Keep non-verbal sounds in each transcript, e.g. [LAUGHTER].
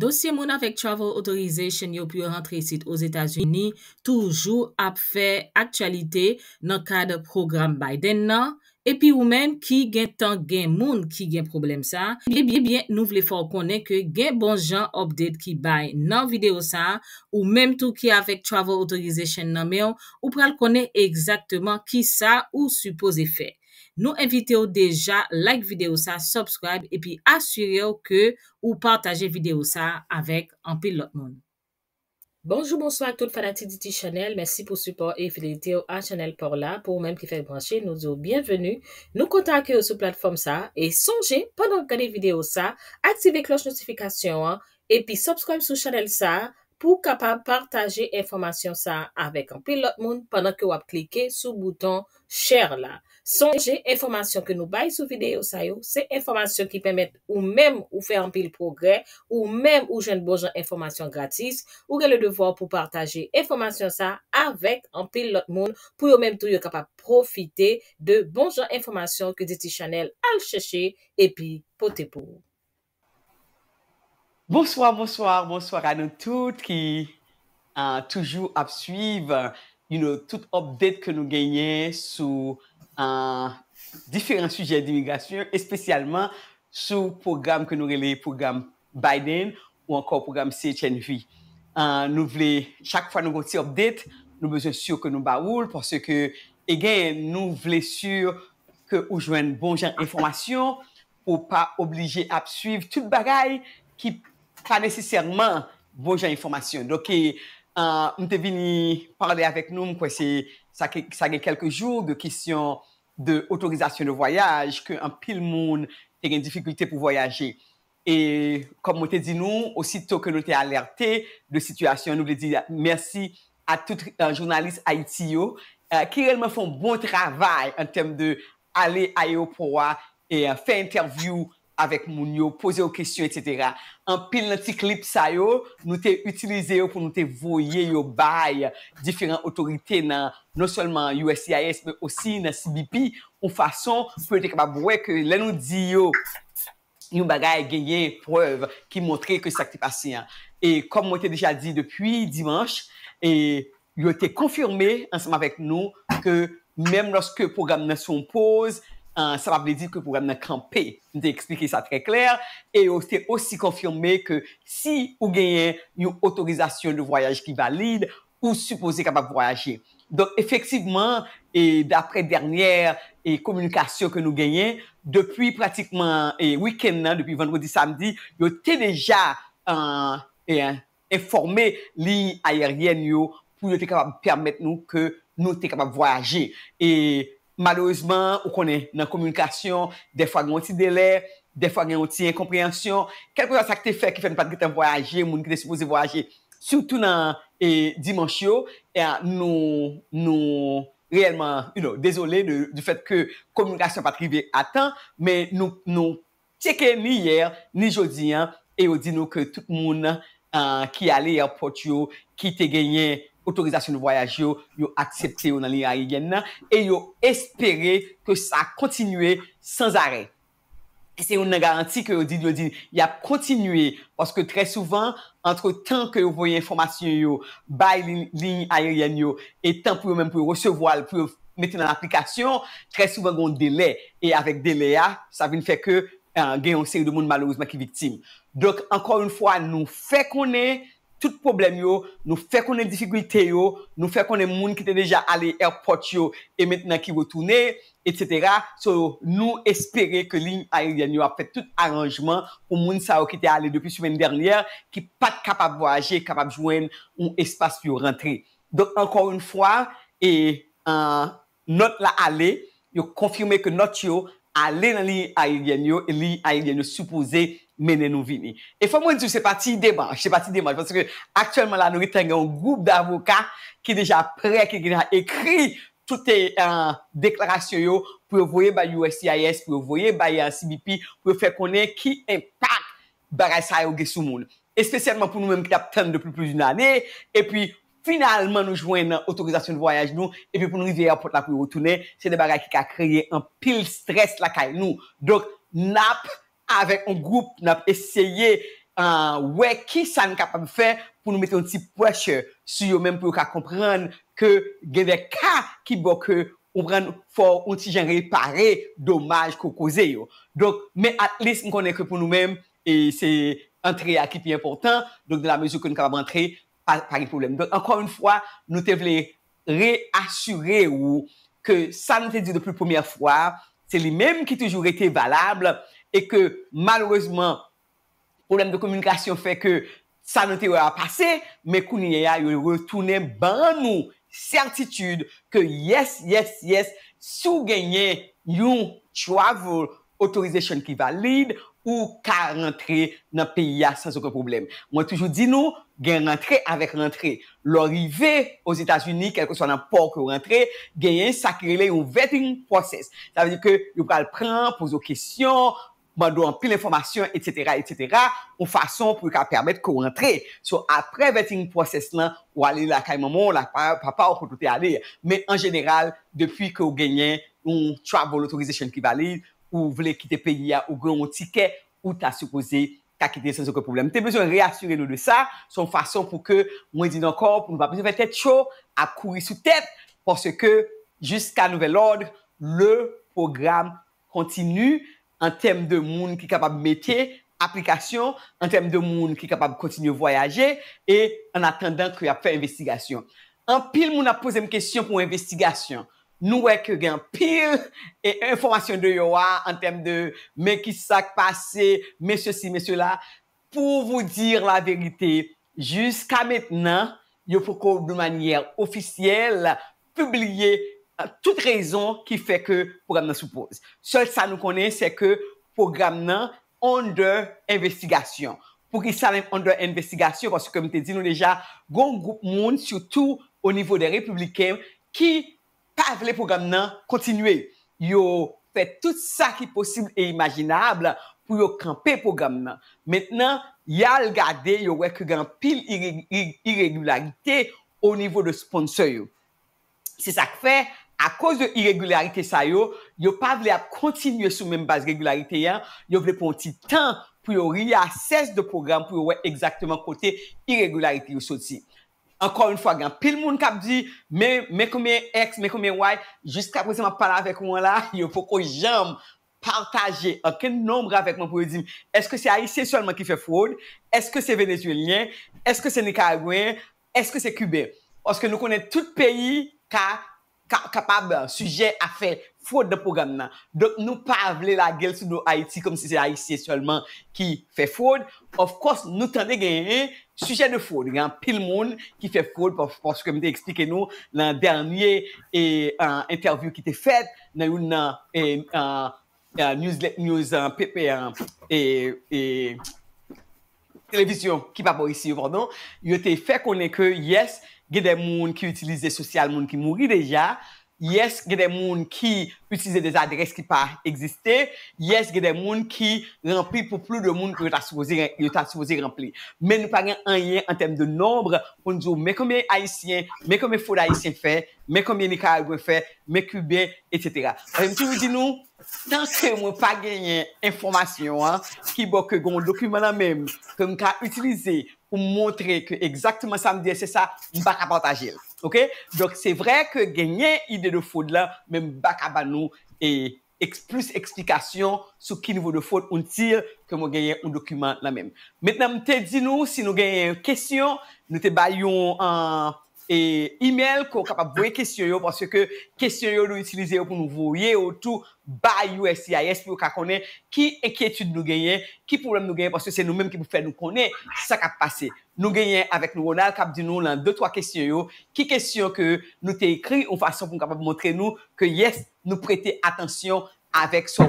Dosye moun avèk travel authorization yo pyo rentre yisit os Etats-Unis toujou ap fè aktualite nan kade program Biden nan. Epi ou men ki gen tan gen moun ki gen problem sa. Ebyen nou vle fò konen ke gen bon jan update ki bay nan video sa ou menm tou ki avèk travel authorization nan men ou pral konen eksaktman ki sa ou suppose fè. nous invitons déjà like vidéo ça subscribe et puis assurer que vous partagez vidéo ça avec un pilote monde Bonjour, bonsoir à tous les fanatiques de Chanel. Merci pour le support et fidélité à Chanel pour là. Pour vous-même qui fait brancher, nous disons bienvenue. Nous contactons sur la plateforme ça. Et songez, pendant que vous regardez la vidéo ça, activez la cloche de notification. Hein, et puis, subscribe sur Chanel ça pou kapap partaje informasyon sa avèk an pil lot moun pandan ke wap klike sou bouton share la. Sonje informasyon ke nou bay sou videyo sayo, se informasyon ki pemèt ou mèm ou fè an pil progrè, ou mèm ou jèn bonjan informasyon gratis, ou gen le devò pou partaje informasyon sa avèk an pil lot moun, pou yo mèm tou yo kapap profite de bonjan informasyon ke deti chanel al chèche epi pote pou. Bonsoir, bonsoir, bonsoir a nou tout ki euh, toujou ap suive yon nou tout opdet ke nou genye sou an euh, diferent sujet di migrasyon, espesyalman sou program ke nou releye program Biden ou anko program CHNV. Euh, nou vle chak fwa nou gote se opdet, nou mese sou ke nou ba oul, pwase ke e gen nou vle sur ke ou jwen bon jen informasyon pou pa oblije ap suive tout bagay ki pou Kwa neseserman bojan informasyon. Dok e, euh, mte vini parle avek noum kwa se sa gen kelke jour de kisyon de otorizasyon de voyaj ke an pil moun te gen difikulte pou voyaje. E, kom mote di nou, osito ke nou te alerte de situasyon, nou le di mersi a tout euh, jounalist Haitiyo, ki euh, relman fon bon travay an tem de ale ayo pou wa e fe intervyou avèk moun yo, pose yo kèsyo, etc. An pil nan ti klip sa yo, nou te utilize yo pou nou te voye yo bay diferent otorite nan, non solman USCIS, mè osi nan CBP, ou fason pou ete kapab wè kè lè nou di yo, yon bagay genye preuve ki montre ke sakte pasyen. Et kom mwen te deja di depuy dimanche, et yo ete konfirme ansama vèk nou kè mèm lòske program nasyon pose, Euh, an sabab li dik pou gwen nan kampe, nou te eksplike sa tre kler, e ou te osi konfirme ke si ou genyen yon otorizasyon nou voyaj ki valide, ou supose kapap voyaje. Don efektiveman, e dapre dernyer e komunikasyon ke nou genyen, depui pratikman, e wiken nan, depui vanwodi samdi, yo te deja euh, informe li ayeryen yo pou yo te kapap permette nou ke nou te kapap voyaje. E, Malouzman, ou konen nan komunikasyon, de fwa gen woti dele, de fwa gen woti enkomprehansyon. Kèl kwa sa ki te fè ki fè nou patri te voyaje, moun ki te suppose voyaje, sou tout nan dimansyo, nou reyman, you know, dezolé du fèt ke komunikasyon patri ve atan, men nou tjekè ni yer, ni jodi, e ou di nou ke tout moun ki ale ya potyo, ki te genyen, otorizasyon nou voyaj yo, yo aksepte yo nan lini ayeryen nan, e yo espere ke sa kontinue sans are. E se yo nan garanti ke yo di, yo di, ya kontinue, paske tre souvan, entre tan ke yo voye informasyon yo, bay lini ayeryen yo, etan pou yo men pou yo resevo al, pou yo mette nan aplikasyon, tre souvan gon dele, e avek dele ya, sa vin feke, gen euh, yon seri de moun malouz maki viktim. Dok, ankor yon fwa nou fe konen, tout problem yo, nou fè konen difigwite yo, nou fè konen moun ki te deja ale airport yo, et maintenant ki wotoune, et cetera, so nou espere ke li a il yanyo a fè tout aranjman ou moun sa ou ki te ale depi souvene derlyer, ki pat kapab voyaje, kapab jwen ou espasyo rentre. Don, ankor un fwa, et note la ale, yo konfirmé ke note yo, ale nan li a il yanyo, li a il yanyo soupose, menen nou vini. E fwa mwen di sou, se pati debanj, se pati debanj, fwa se ke aktuelman la nou retenge yon goup d'avoka ki deja prek ki gina ekri toute euh, yon deklarasyon yo pou yo voye bayi USCIS, pou yo voye bayi ACBP, e pou yo fwe konen ki impact baray sa yo gesou moun. Espesyelman pou nou men ki ap ten depil plouz yon ane, e pi finalman nou jwen nan otorizasyon voyaj nou, e pi pou nou riveye apot la kou yon tounen, se de baray ki ka kreye an pil stres la kay nou. Dok nap, avèk an goup nap esyeye an wè ki sa an kapab fè pou nou mette an ti pwèche si yo mèm pou yo ka komprenn ke geve ka ki bok ou bran for an ti jan repare domaj ko kouze yo. Donk, mè at lis nou konen ke pou nou mèm e se antre akipi importan, donk de la mezou kon kou nou kapab rentre, pa ge problem. Donk, ankon un fwa nou te vle re asyre ou ke sa nan te di de pou pwèmè fwa, se li mèm ki toujou re te valable, E ke malouzman, problem de komunikasyon fe ke sa nan tewe a pase, me kou niye ya yon retounen ban nou certitude ke yes, yes, yes, sou genye yon travel authorization ki valide ou ka rentre nan peyi ya sans okon problem. Mwen toujou di nou, gen rentre avek rentre. Lò rive os Etats-Unis, kelke so nan pok yo rentre, genye sakirile yon vetting process. Tade di ke yon kal pren, pouzo kesyon, bandou an pil informasyon, et cetera, et cetera, ou fason pou ka permette ko rentre. So, apre vetin procesman, ou ale la kay maman, la papa, ou kote te ale, me en general, depi ke ou genyen, ou travel authorization ki valide, ou vle ki te peyi ya, ou genye ou tiket, ou ta supposé, ta kitene sans ok probleme. Te bezon reasyure nou de sa, son fason pou ke, mwen di nan kor, pou nou va bezon fete chou, a kouri sou tete, pwoske, jiska nouvel ordre, le program kontinu, an tem de moun ki kapab metye, aplikasyon, an tem de moun ki kapab kontinye voyaje, e an atendan ki ap fè investigasyon. An pil moun ap pose m kesyon pou investigasyon, nou wèk gen pil, e informasyon de yo wè an tem de men ki sak pase, mèsyo si, mèsyo la, pou vou dir la verite, jyska metnen, yo fokou doun manyer ofisyel, publiye, tout rezon ki fe ke program nan soupose. Sol sa nou konen se ke program nan under investigation. Pou ki sa nan under investigation, kwa se komite di nou deja, gon group moun sou tou o nivou de republiken ki pavelè program nan kontinue. Yo fe tout sa ki posible e imaginable pou yo kampe program nan. Metnen, yal gade yo wek gen pil irregularite o nivou de sponsor yo. Se sa kfe, A koz de iregularite sa yo, yo pa vle ap kontinye sou men base regularite yan, yo vle pon ti tan pou yo ri a ses de program pou yo we exactement kote iregularite yo sou ti. Ankor un fwa gen, pil moun kap di, men koumen ex, men koumen waj, jiska pou seman pala avek mwen la, yo pou ko jam partaje akèn nombre avek mwen pou yo di, eske se a yi se solman ki fe foun, eske se venezuelien, eske se nikagwen, eske se kubè. Oske nou konen tout peyi ka, kapab euh, suje a fe foud de pou gam nan. Dok nou pa avle la gel sou nou Haiti kom se se Haitien solman ki fe foud. Of course, nou tande genye suje de foud. Genye pil moun ki fe foud pou s'kwemite eksplike nou nan dernye interview ki te fet nan yon nouz pepe e televizyon ki pa pou isi yon. Yo te fe konen ke yes, ge de moun ki utilize sosyal moun ki mouri deja, yes, ge de moun ki utilize de adres ki pa egziste, yes, ge de moun ki rempli pou plou de moun yo ta souvozi rempli. Men nou pa gen anyen an tem de nobre, konjou men kome aisyen, men kome foda aisyen fe, men kome nika agwe fe, men kube, et cetera. Mwen ti mwen di nou, tan se mwen pa genyen informasyon, ki bok gen dokumana men, ke mwen ka utilize, pou mwontre ke ekzaktman sa mdiye se sa, baka pantajil. Ok? Dok se vre ke genye ide de fote la, men baka ban nou, e plus eksplikasyon, sou ki nivou de fote un tir, ke mwen genye un dokumant la men. Metna mte di nou, si nou genye un kesyon, nou te bayon an... E email kon kap ap voye kesyon yo pwanswe ke kesyon yo nou itilize yo pou nou voye yo tou by USCIS pou yo ka konen ki ekietude nou genyen, ki poulem nou genyen pwanswe se nou menm ki pou fè nou konen sa kap pase. Nou genyen avèk nou Ronald Kapdino lan 2-3 kesyon yo. Ki kesyon ke nou te ekri ou fason pou nou kap ap motre nou ke yes nou prete atensyon avec son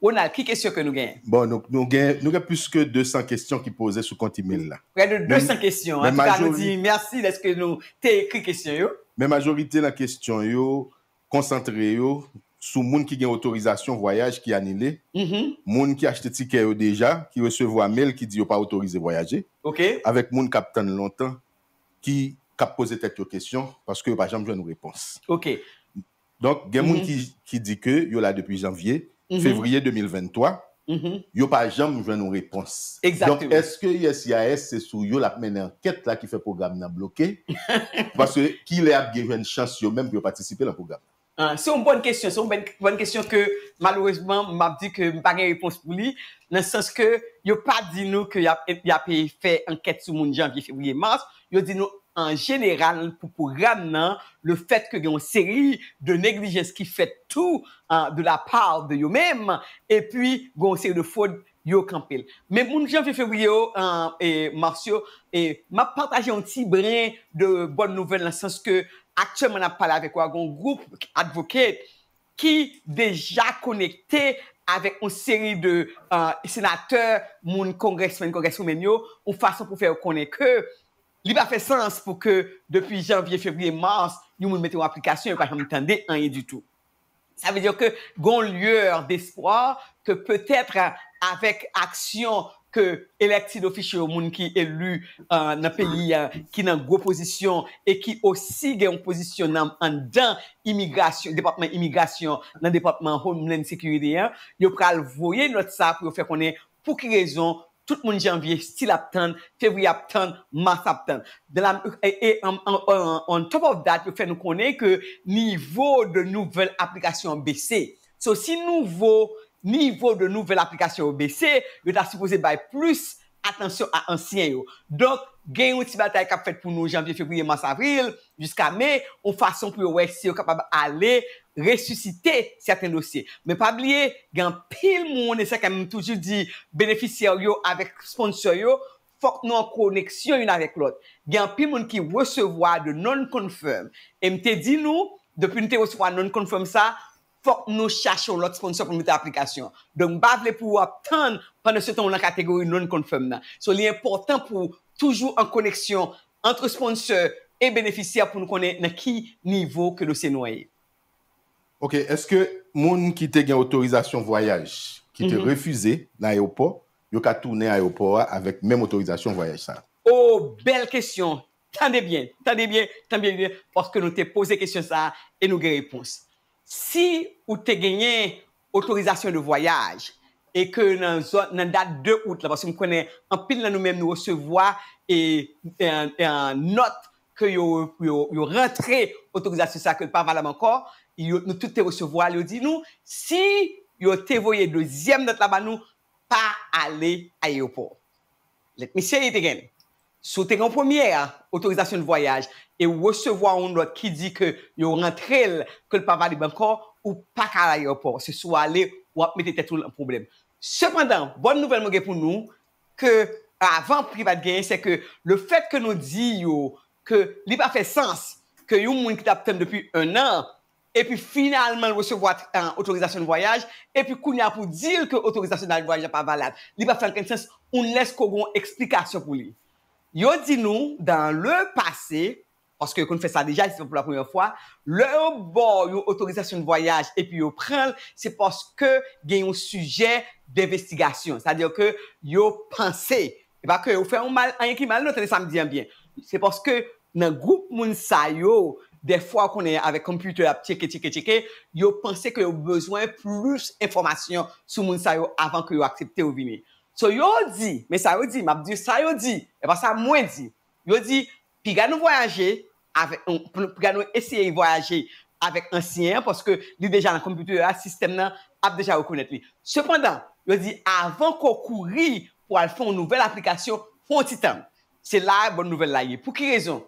On a qui question que nous gagnons Bon, nous, nous gagnons plus que 200 questions qui posaient sur compte email là. Près de 200 questions. Hein, majorité, nous dit merci est-ce que nous t'es écrit question yo. Mais majorité la question yo concentré yo sous monde qui gagne autorisation voyage qui annulé, mm -hmm. monde qui acheté ticket déjà, qui un mail qui dit yo pas autorisé voyager. OK. Avec monde qui attend longtemps qui ont posé tête questions parce que pas jamais pas une réponse. OK. Donk gen moun mhm. ki di ke yo la depi janvye, fevriye 2023, yo pa jan moun jwen nou repons. Exakt. Donk eske YSYAS e se sou yo la men enket la ki fe program nan bloke? [LAUGHS] Paske ki le ap gen jwen chans yo men pou yo patisipe lan program? Ah, se yon bon kestyon, se yon bon kestyon ke malouezman m ap di ke m pa gen repons pou li, nan sens ke yo pa di nou ke ya pe fe enket sou moun janvye, fevriye, mars, yo di nou an jeneral pou pou ran nan le fet ke gen yon seri de neglijens ki fet tou de la pal de yo mem e pi gen yon seri de foud yo kampel. Men moun jan fefe wiyo e marsyo e ma pataj yon ti bren de bon nouven la sens ke aktyen man ap pale avekwa gen yon group advoke ki deja konekte avek yon seri de senater moun kongresmen kongresmen yo ou fason pou fe yon koneke ou li pa fe sens pou ke depi janvye, fevriye, mars, yon moun mette w aplikasyon, yon pa chanm tande anye du tou. Sa ve diyo ke gon lyeur despoi, ke peut etre avèk aksyon ke elektid ofisye yon moun ki elu euh, nan peyi, euh, ki nan gwo pozisyon, e ki osi gen yon pozisyon nan den departman imigrasyon, nan departman Homeland Security, yo pral voye not sa pou yo fe konen pou ki rezon Tout moun janvye, stil aptan, fevri aptan, mas aptan. E, e, on top of that, yo fè nou konè ke nivou de nouvel aplikasyon bese. So si nouvo nivou de nouvel aplikasyon bese, yo ta suppose bay plus bese. Atensyon a ansyen yo. Dok gen yon ti batay kap fèt pou nou janvye, februye, mas avril, jiska me, ou fason pou yo wè si yo kapab ale resusite certain dosye. Me pabliye, gen pil moun, e sa kam mèm toujou di, beneficiyo yo avèk sponsor yo, fòk nou an koneksyon yon avèk lòt. Gen pil moun ki wòsevwa de non-confirm. E m te di nou, depi nou te wòsevwa non-confirm sa, m te di nou, fòk nou chachon lòt sponsor pou nou te aplikasyon. Don bav lè pou wap tan panè se ton lan kategori non konfèm nan. So liè portan pou toujou an koneksyon antre sponsor e beneficia pou nou konè nan ki nivou ke nou se noye. Ok, eske moun ki te gen otorizasyon voyaj, ki te mhm. refüze nan ayopo, yo ka toune ayopo avèk mèm otorizasyon voyaj sa? Oh, bel kèsyon! Tan de byen, tan de byen, tan de byen pòske nou te pose kèsyon sa e nou gen repons. Si ou te genye otorizasyon de voyaj, e ke nan dat 2 out la, basi m konen anpil nan nou men nou osevwa, e an e, e, not ke yo rentre otorizasyon sa ke pan valam ankor, yo nou tout te osevwa, yo di nou, si yo te voye 2e not la ban nou, pa ale a yopo. Let me say it again. sou tèk an pwomiè euh, a otorizasyon vwayaj, e ou recevwa an doit ki di ke yo rentrel ke l'pavali bankor ou pak al ayopor, se sou alè wap mette tètoul an problem. Sependan, bon nouvel mouge pou nou, ke avan privat gen, se ke le fèt ke nou di yo, ke li pa fè sens, ke yo moun kitap tem depi an an, e pi finalman recevwa an otorizasyon vwayaj, e pi kounya pou dir ke otorizasyon vwayaj an pa valat, li pa fè sens, ou n lès kogon eksplikasyon pou li. Yo di nou, dan le pase, oske kon fè sa deja, si se pou la pouye fwa, le yo bo, yo otorizasyon voyaj, epi yo prenl, se poske gen yon suje d'investigasyon. Sa diyo ke yo panse, e ba ke yo fè an yon kimal nou, sa diyo sa m diyan byen. Se poske nan goup moun sa yo, de fwa kon e avè kompute ap cheke, cheke, cheke, yo panse ke yo bezwen plus informasyon sou moun sa yo avan ke yo aksepte ou biney. So yo di, me sa yo di, map di sa yo di, e pa sa mwen di. Yo di, pi gano voyaje, pou gano eseye voyaje avèk ansyen, poske di deja nan kompute yo a, sistem nan ap deja wakounet li. Sependan, yo di, avan kou kouri pou al fon nouvel aplikasyon, fon titan. Se la bon nouvel la ye, pou ki rezon?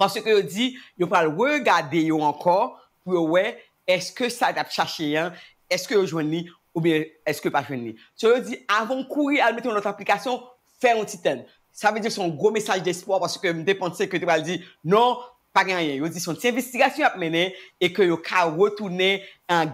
Poske yo di, yo pal wè gade yo ankon, pou yo wè, eske sa ap chache yan, eske yo jwenni, oube, eske pa chwen li. So yo di, avon kouri al meton lout aplikasyon, fè yon titen. Sa ve di son gwo mesaj de espo, paske mte panse ke te bal di, non, pa gen yon. Yo di, son tse investigasyon ap mene, e ke yo ka wotoune,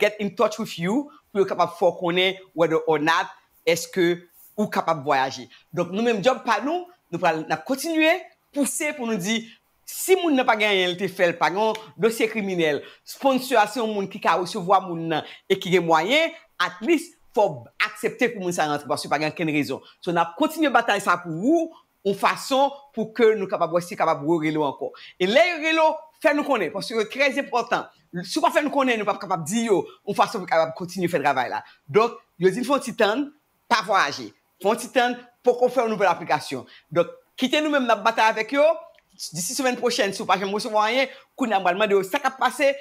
get in touch with you, pou yo kapap fokone, whether or not, eske ou kapap voyaje. Donk nou menm job pa nou, nou pral na kontinue, pousse pou nou di, si moun nan pa gen yon lite fel, pa gen dosye kriminel, sponsyasyon moun ki ka wosevoa moun nan, e ki gen mwayen, at least, fò aksepte pou moun sa rentre, pwa sou pa gen ken rezon. Sò na kontinye batan yon sa pou wou, ou fason pou ke nou kapab wesi, kapab wou relo anko. E le relo, fè nou konen, pwa sou yo kreze portan. Sou pa fè nou konen, nou pap kapab di yo, ou fason pou kapab kontinye fè dravay la. Donk, yo zil fò titan, pa fò aje. Fò titan, pou kon fè nouvel aplikasyon. Donk, kite nou men mè batan avèk yo, disi souvenn prochen, sou pa jèm wè sou voyen, kou nan mwalman de yo, sa kap pase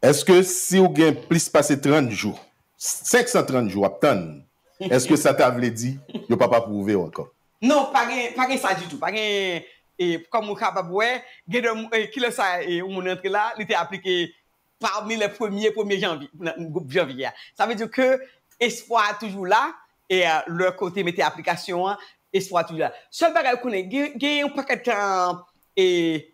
Eske si ou gen plis pase 30 jou, 530 jou ap tan, eske sa ta vle di, yo pa pa pou ouve yo ankon? Non, pa gen sa di tou. Pa gen, e pou kon moun ka babwe, gen e, e, ou moun entre la, li te aplike parmi le premier janvi. Sa ve di yo ke, espoi a toujou la, e lor kote mette aplikasyon, espoi a toujou la. Sol bagal konen, gen ou pa ketan, e...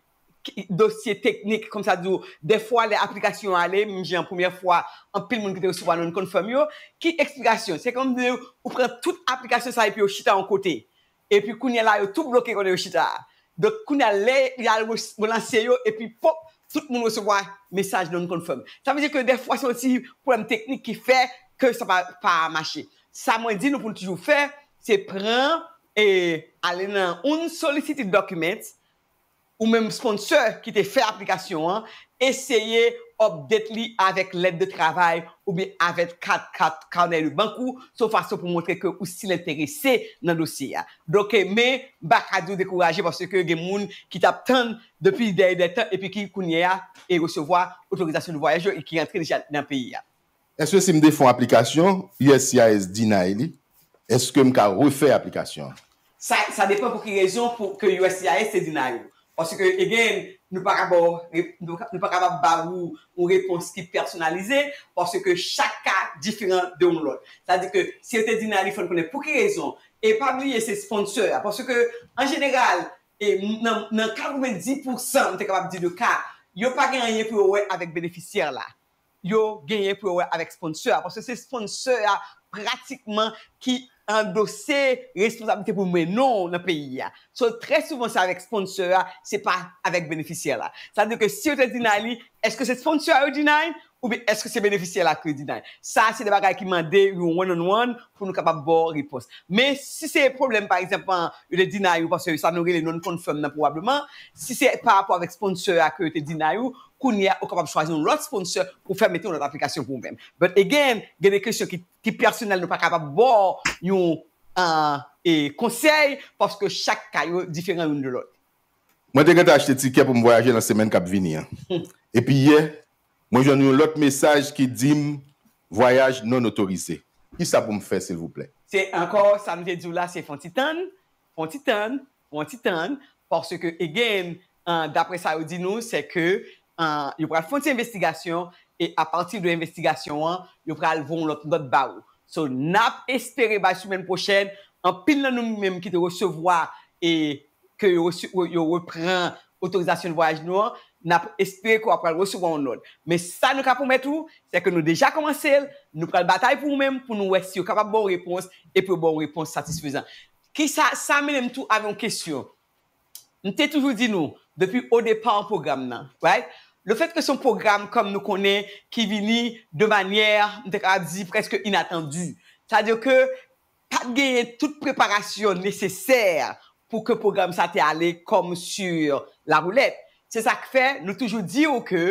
dosye teknik kom sa dou. De fwa, le aplikasyon ale, mou jen poumyer fwa, an pil moun ki te recevo anon konfom yo. Ki eksplikasyon? Se kon moun di yo ou pren tout aplikasyon sa e pi yo chita an kote. E pi kounye la yo tout blokye kon yo chita. Dok kounye ale, yal moun lansye yo, e pi pop tout moun recevo anon konfom. Sa mwen di yo, de fwa, se moun si poumen teknik ki fe, ke sa pa mache. Sa mwen di yo, nou poumen toujou fe, se pren, e ale nan, un solisiti dokument ou mèm sponsor ki te fè l'applikasyon an, esye obdet li avèk lèd de travay, ou mi avèk kat kat kaonè li bankou, sou fason pou mwotre ke ou si l'interesse nan dosye a. Dokè mè, baka di ou dekouraje pwosè ke gen moun ki tapten depi dey detan epi ki kounye a e resevoa otorizasyon nou voyajou e ki rentre di jan nan peyi a. Eswe se mde fòm aplikasyon, USCIS dina elè, eske mka refè aplikasyon? Sa depè pou ki rejon pou ke USCIS dina elè. Parce que, again, nous ne pouvons pas vous répondre aux réponses qui sont personnalisées, parce que chaque cas est différent de l'autre. C'est-à-dire que si vous avez dit que vous n'avez pas de raison, et parmi ces sponsors, parce que, en général, et dans 90% de cas, vous n'avez pas gagné pour vous avec bénéficiaire, vous avez gagné pour vous avec sponsor, parce que ces sponsors pratiquement qui... an dosè responsabilite pou mwenon nan peyi ya. So, tre souvan se avek sponsor a, se pa avek beneficiel a. Sa di ke si yo te dinay li, eske se sponsor a yo dinay, ou bi eske se beneficiel a ke yo dinay. Sa, se de bagay ki mande yon one-on-one, pou nou kapap bo repos. Me, si se problem par exemple, yo te dinay ou paswe, sa nou re le non-confirm nan probableman, si se pa apwa avek sponsor a ke yo te dinay ou, kou niya ou kapap chwazi nou lot sponsor pou fèm meti nou lot aplikasyon pou mwem. But again, genè kresyon ki personel nou pa kapap bo yon uh, e konsey porske chak kayo diferent yon nou lot. Mwen te genè ta achete tiket pou mwoyaje nan semen kap vini. [LAUGHS] E pi ye, mwen jwenn yon lot mesaj ki dim voyaj non otorise. Ki sa pou mwfe sèl vwouple? Se anko, sa mwen jè djou la se fwantitan, fwantitan, fwantitan, porske again, dapre sa yon di nou, se ke Euh, yo pral fonte investigasyon e a partil de investigasyon an yo pral voun lot not ba ou. So nap espere ba soumen pochèn an pin nan nou mèm ki te resevoa e ke yo repren otorizasyon vwaj nou an nap espere ko ap pral resevoa an not. Me sa nou ka pou met ou se ke nou deja komanse el, nou pral batay pou mèm pou nou wè si yo kapap bon repons epi bon repons satisfizan. Ki sa menem tou avon kesyon nou te toujou di nou depi o depan program nan, wèk? Le fet ke son program, kom nou konen, ki vini de manyer, mte ka di preske inattendu. Tadir ke, pat genye tout preparasyon neseser pou ke program sa te ale kom sur la roulette. Se sa ke fe, nou toujou di ou ke,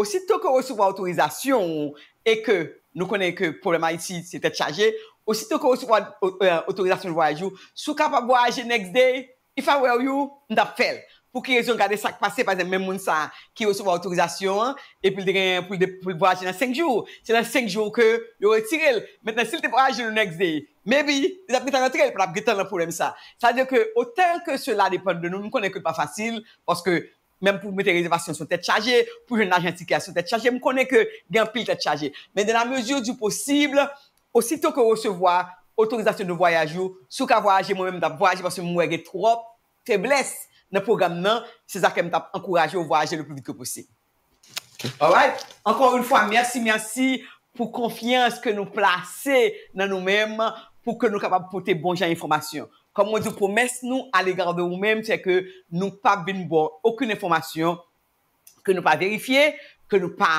osito ke resubwa otorizasyon, e ke nou konen ke problema isi, se te tchaje, osito ke resubwa euh, otorizasyon voyajou, sou kap ap voyajé next day, if I were you, mta fel. pou ki rezon gade sak pase, pwazen men moun sa, ki resevo autorizasyon, epi pou de voyaj nan 5 jou, nan 5 jou ke yo retirel, mennen sil te voyaj nou next day, mebi, de apri tan atirel, pou la apri tan la problem sa, sa de ke, otan ke sou la depan de nou, m konen ke pa fasil, pwazke, menm pou mwen te rezervasyon sou te tchaje, pou jen nan jensikya sou te tchaje, m konen ke gen pil te tchaje, men de la mezyon du posible, osito ke resevo, otorizasyon nou voyaj yo, sou ka voyaj yo, mwen mwen tap voyaj yo nan program nan, se zakem tap ankouraje ou voyage le plus vite ke posi. All right? Encore un fwa, mersi, mersi, pou konfians ke nou plase nan nou menman pou ke nou kapap pote bon jan informasyon. Komon di pou mes nou ale garde ou menm, se ke nou pa bin bon okun informasyon ke nou pa verifiye, ke nou pa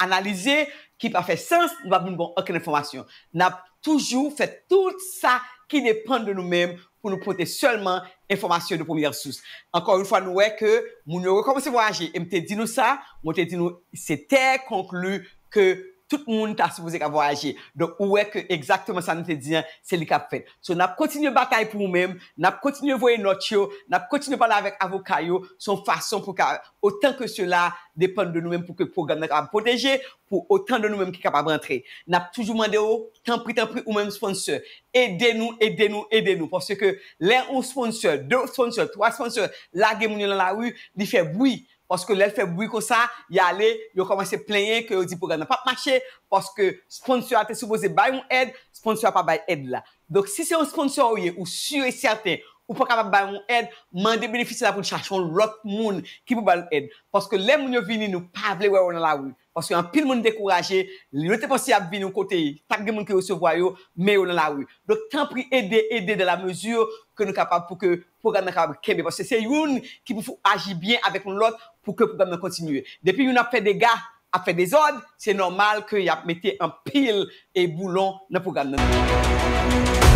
analize, ki pa fe sens, nou pa bin bon okun informasyon. Nan toujou fe tout sa informasyon ki ne pen de nou menm pou nou pote selman informasyon de pomiersous. Ankon yon fwa nou we ke, moun yo we komose vou aji. E mte di nou sa, mote di nou se te konklu ke Tout moun ta sepoze ka vo aje. Don wèk, exactement sa nou te diyan, se li ka pwèd. So nap kontinye bakay pou mèm, nap kontinye voye notyo, nap kontinye pala avèk avokayo, son fason pou ka, otan ke sè la, depan de nou mèm pou ke program nan ka wap pwoteje, pou otan de nou mèm ki ka wap rentre. Nap toujou mande yo, tan pri tan pri ou mèm sponsor. Ede nou, ede nou, ede nou. Pwòsè ke lè ou sponsor, dè ou sponsor, twa sponsor, lage moun yo nan la wu, li fè woui. Poske lèl fè bouy ko sa, yalè, yon komanse plenye, kè yon di pou ganda pap mache, poske sponsor a te soubose bay yon ed, sponsor a pa bay ed la. Dok si se yon sponsor ouye, ou si yon e certain, ou pa kapab bay yon ed, mande benefis la pou chachon rot moun ki pou bay yon ed. Poske lèl moun yo vini nou pavle wè yon la ouye. Ou se yon pil moun dekouraje, li nou te fonsi ap vin nou kote yi, tak di moun ki ou se vwayo, me ou nan la wou. Dok tan pri ede ede de la mezur ke nou kapap pou ke program nan kapap kebe. Ou se se yon ki pou fou aji bien avèk nou lot pou ke program nan kontinue. Depi yon ap fè dega ap fè dezod, se normal ke yon ap mette an pil e boulon nan program nan.